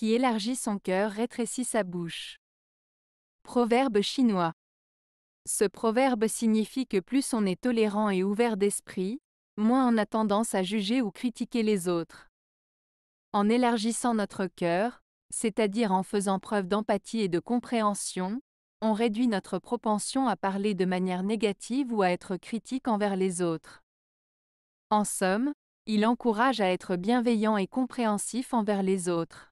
qui élargit son cœur rétrécit sa bouche. Proverbe chinois. Ce proverbe signifie que plus on est tolérant et ouvert d'esprit, moins on a tendance à juger ou critiquer les autres. En élargissant notre cœur, c'est-à-dire en faisant preuve d'empathie et de compréhension, on réduit notre propension à parler de manière négative ou à être critique envers les autres. En somme, il encourage à être bienveillant et compréhensif envers les autres.